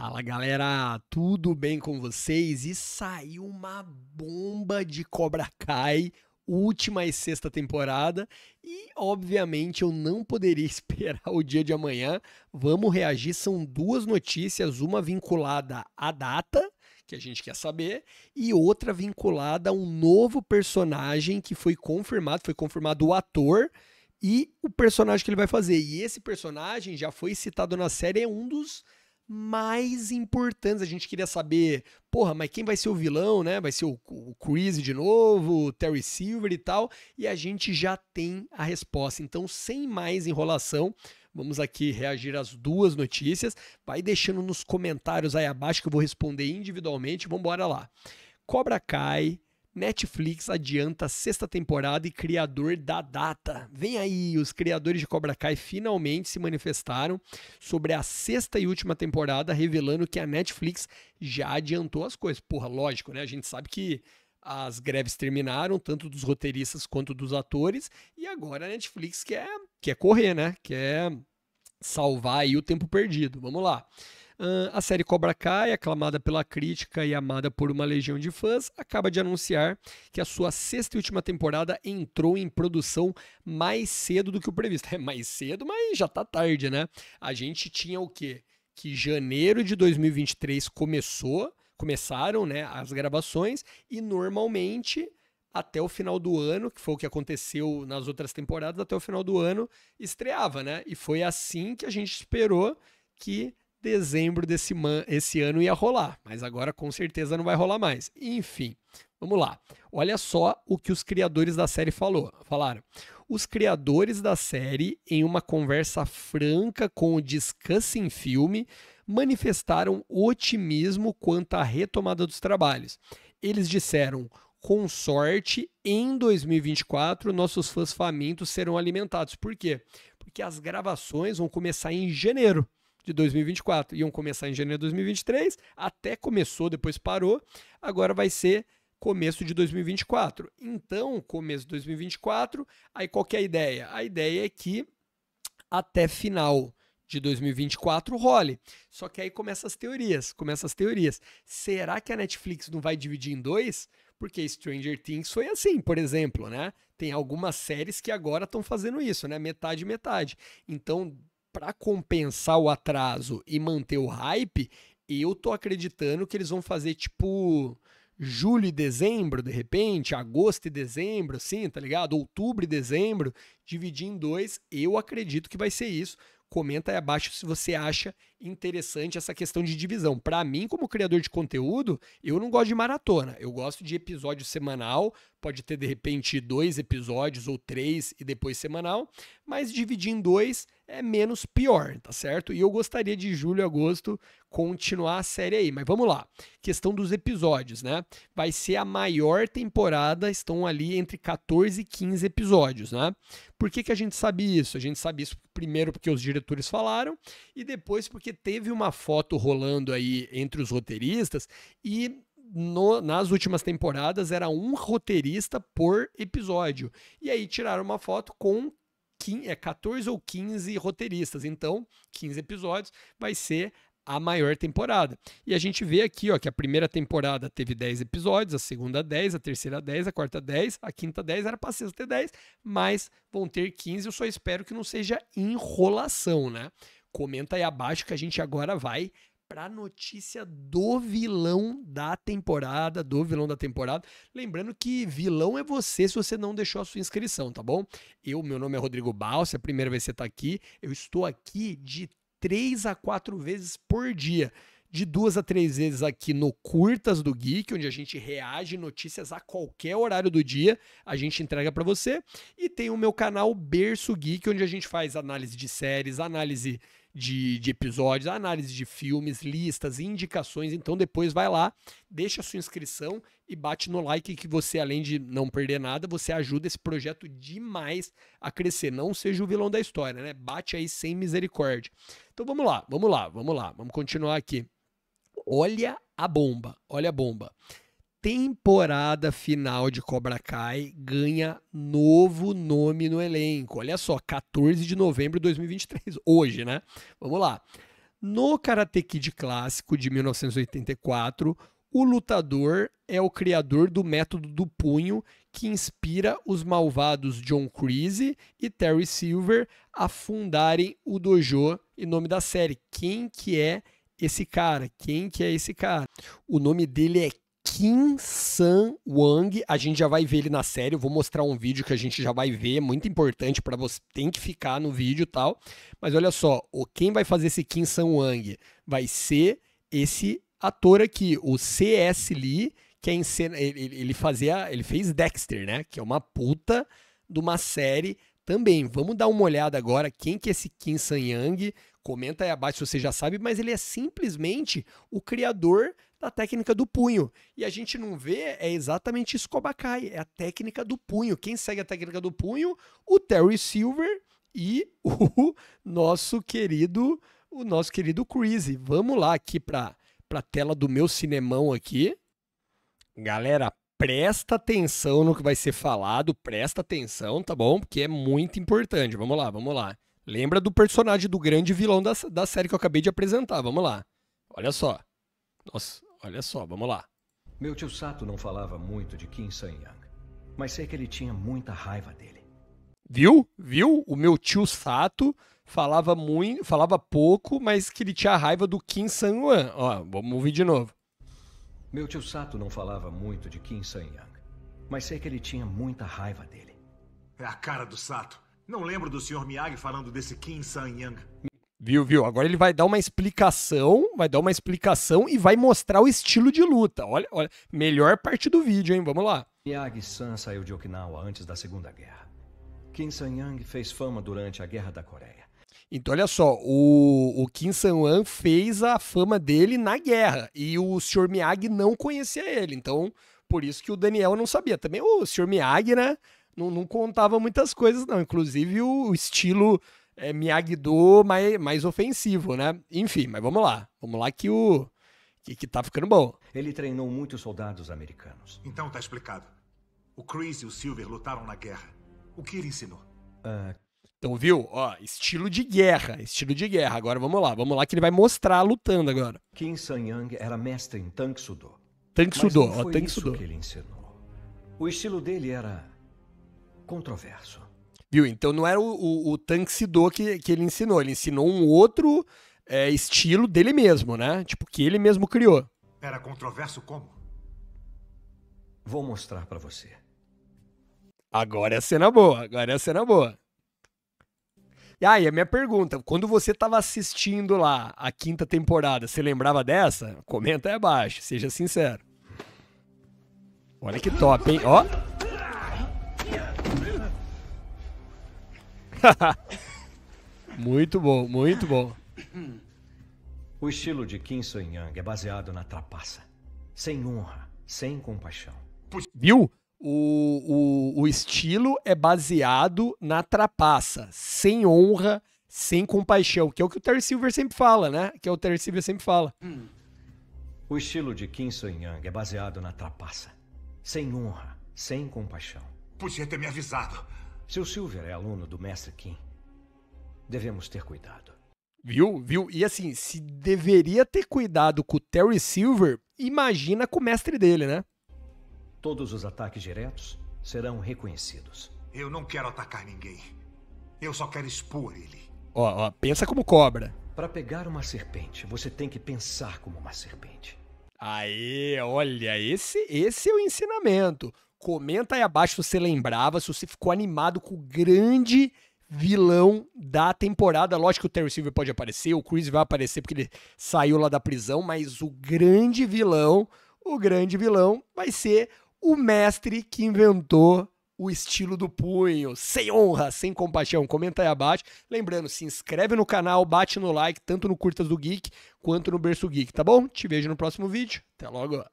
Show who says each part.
Speaker 1: Fala galera, tudo bem com vocês? E saiu uma bomba de Cobra Kai, última e sexta temporada, e obviamente eu não poderia esperar o dia de amanhã. Vamos reagir, são duas notícias, uma vinculada à data que a gente quer saber, e outra vinculada a um novo personagem que foi confirmado, foi confirmado o ator e o personagem que ele vai fazer. E esse personagem já foi citado na série, é um dos mais importantes. A gente queria saber, porra, mas quem vai ser o vilão, né? Vai ser o, o Chris de novo, o Terry Silver e tal. E a gente já tem a resposta. Então, sem mais enrolação, vamos aqui reagir às duas notícias. Vai deixando nos comentários aí abaixo que eu vou responder individualmente. Vamos embora lá. Cobra Kai Netflix adianta a sexta temporada e criador da data. Vem aí, os criadores de Cobra Kai finalmente se manifestaram sobre a sexta e última temporada, revelando que a Netflix já adiantou as coisas. Porra, lógico, né? A gente sabe que as greves terminaram, tanto dos roteiristas quanto dos atores, e agora a Netflix quer, quer correr, né? Quer salvar aí o tempo perdido. Vamos lá a série Cobra Kai, aclamada pela crítica e amada por uma legião de fãs, acaba de anunciar que a sua sexta e última temporada entrou em produção mais cedo do que o previsto. É mais cedo, mas já tá tarde, né? A gente tinha o quê? Que janeiro de 2023 começou, começaram, né, as gravações e normalmente até o final do ano, que foi o que aconteceu nas outras temporadas, até o final do ano estreava, né? E foi assim que a gente esperou que dezembro desse man, esse ano ia rolar, mas agora com certeza não vai rolar mais. Enfim, vamos lá. Olha só o que os criadores da série falou, falaram. Os criadores da série, em uma conversa franca com o Discussing Filme, manifestaram otimismo quanto à retomada dos trabalhos. Eles disseram: com sorte, em 2024, nossos fãs famintos serão alimentados. Por quê? Porque as gravações vão começar em janeiro de 2024. Iam começar em janeiro de 2023, até começou, depois parou. Agora vai ser começo de 2024. Então, começo de 2024, aí qual que é a ideia? A ideia é que até final de 2024 role. Só que aí começam as teorias, começam as teorias. Será que a Netflix não vai dividir em dois? Porque Stranger Things foi assim, por exemplo, né? Tem algumas séries que agora estão fazendo isso, né? Metade, metade. Então, para compensar o atraso e manter o hype, eu tô acreditando que eles vão fazer tipo julho e dezembro, de repente, agosto e dezembro, assim, tá ligado? Outubro e dezembro, dividir em dois, eu acredito que vai ser isso. Comenta aí abaixo se você acha interessante essa questão de divisão. Para mim, como criador de conteúdo, eu não gosto de maratona. Eu gosto de episódio semanal pode ter de repente dois episódios ou três e depois semanal, mas dividir em dois é menos pior, tá certo? E eu gostaria de julho e agosto continuar a série aí, mas vamos lá. Questão dos episódios, né? Vai ser a maior temporada, estão ali entre 14 e 15 episódios, né? Por que, que a gente sabe isso? A gente sabe isso primeiro porque os diretores falaram e depois porque teve uma foto rolando aí entre os roteiristas e no, nas últimas temporadas era um roteirista por episódio. E aí tiraram uma foto com 15, 14 é, ou 15 roteiristas. Então, 15 episódios vai ser a maior temporada. E a gente vê aqui ó, que a primeira temporada teve 10 episódios, a segunda 10, a terceira 10, a quarta 10, a quinta 10, era para sexta ter 10, mas vão ter 15. Eu só espero que não seja enrolação, né? Comenta aí abaixo que a gente agora vai para notícia do vilão da temporada, do vilão da temporada. Lembrando que vilão é você se você não deixou a sua inscrição, tá bom? Eu, meu nome é Rodrigo Balsa, é a primeira vez que você tá aqui. Eu estou aqui de três a quatro vezes por dia de duas a três vezes aqui no Curtas do Geek, onde a gente reage notícias a qualquer horário do dia, a gente entrega para você. E tem o meu canal Berço Geek, onde a gente faz análise de séries, análise de, de episódios, análise de filmes, listas, indicações. Então depois vai lá, deixa a sua inscrição e bate no like que você, além de não perder nada, você ajuda esse projeto demais a crescer. Não seja o vilão da história, né? Bate aí sem misericórdia. Então vamos lá, vamos lá, vamos lá, vamos continuar aqui. Olha a bomba, olha a bomba temporada final de Cobra Kai ganha novo nome no elenco. Olha só, 14 de novembro de 2023, hoje, né? Vamos lá. No Karate Kid clássico de 1984, o lutador é o criador do método do punho que inspira os malvados John Creasy e Terry Silver a fundarem o dojo em nome da série. Quem que é esse cara? Quem que é esse cara? O nome dele é Kim San Wang. A gente já vai ver ele na série. Eu vou mostrar um vídeo que a gente já vai ver, é muito importante para você. Tem que ficar no vídeo e tal. Mas olha só, o quem vai fazer esse Kim San Wang vai ser esse ator aqui, o C.S. Lee, que é encena, ele, ele fazia, ele fez Dexter, né? Que é uma puta de uma série também. Vamos dar uma olhada agora quem que é esse Kim San Yang. Comenta aí abaixo se você já sabe, mas ele é simplesmente o criador da técnica do punho. E a gente não vê, é exatamente isso Kobakai, é a técnica do punho. Quem segue a técnica do punho? O Terry Silver e o nosso querido, o nosso querido Crazy Vamos lá aqui para para tela do meu cinemão aqui. Galera, presta atenção no que vai ser falado, presta atenção, tá bom? Porque é muito importante. Vamos lá, vamos lá. Lembra do personagem do grande vilão da, da série que eu acabei de apresentar. Vamos lá. Olha só. Nossa, Olha só, vamos lá.
Speaker 2: Meu tio Sato não falava muito de Kim Sanyang, mas sei que ele tinha muita raiva dele.
Speaker 1: Viu? Viu? O meu tio Sato falava muito, falava pouco, mas que ele tinha raiva do Kim San-Wan. Ó, vamos ouvir de novo.
Speaker 2: Meu tio Sato não falava muito de Kim Sanyang, mas sei que ele tinha muita raiva dele. É a cara do Sato. Não lembro do Sr. Miyagi falando desse Kim Sanyang.
Speaker 1: Viu, viu? Agora ele vai dar uma explicação, vai dar uma explicação e vai mostrar o estilo de luta. Olha, olha, melhor parte do vídeo, hein? Vamos lá.
Speaker 2: Miyagi-san saiu de Okinawa antes da Segunda Guerra. Kim San-yang fez fama durante a Guerra da Coreia.
Speaker 1: Então, olha só, o, o Kim Sang-wan fez a fama dele na guerra e o Sr. Miyagi não conhecia ele. Então, por isso que o Daniel não sabia. Também o Sr. Miyagi, né? Não, não contava muitas coisas, não. Inclusive o, o estilo é, Miyagi-Do mais, mais ofensivo, né? Enfim, mas vamos lá. Vamos lá que
Speaker 2: o que, que tá ficando bom. Ele treinou muitos soldados americanos. Então tá explicado. O Chris e o Silver lutaram na guerra. O que ele ensinou? Uh... Então,
Speaker 1: viu? Ó, estilo de guerra, estilo de guerra. Agora vamos lá, vamos lá que ele vai mostrar lutando agora.
Speaker 2: Kim Sanyang era mestre em Tank Sudo. Tank Sudo, ó, Tank Sudo. que ele O estilo dele era controverso.
Speaker 1: Viu? Então não era o, o, o que, que ele ensinou, ele ensinou um outro é, estilo dele mesmo, né? Tipo, que ele mesmo criou.
Speaker 2: Era controverso como? Vou mostrar para você.
Speaker 1: Agora é a cena boa, agora é a cena boa. E aí, a minha pergunta, quando você estava assistindo lá a quinta temporada, você lembrava dessa? Comenta aí abaixo, seja sincero. Olha que top, hein? Ó. muito bom, muito bom.
Speaker 2: O estilo de Kim Soo-young é baseado na trapaça. Sem honra, sem compaixão.
Speaker 1: Viu? O, o, o estilo é baseado na trapaça. Sem honra, sem compaixão. Que é o que o Terry Silver sempre fala, né? Que é o Terry Silver sempre fala.
Speaker 2: O estilo de Kim Soo-young é baseado na trapaça. Sem honra, sem compaixão. Podia ter me avisado. Seu Silver é aluno do Mestre Kim. Devemos ter cuidado. Viu? Viu? E assim, se deveria ter
Speaker 1: cuidado com o Terry Silver, imagina com o mestre dele, né?
Speaker 2: Todos os ataques diretos serão reconhecidos. Eu não quero atacar ninguém. Eu só quero expor ele. Ó, ó, pensa como cobra. Para pegar uma serpente, você tem que pensar como uma serpente.
Speaker 1: Aê, olha, esse, esse é o ensinamento. Comenta aí abaixo se você lembrava, se você ficou animado com o grande vilão da temporada. Lógico que o Terry Silver pode aparecer, o Chris vai aparecer porque ele saiu lá da prisão, mas o grande vilão, o grande vilão vai ser o mestre que inventou o estilo do punho, sem honra, sem compaixão. Comenta aí abaixo. Lembrando, se inscreve no canal, bate no like, tanto no Curtas do Geek quanto no Berço Geek, tá bom? Te vejo no próximo vídeo. Até logo.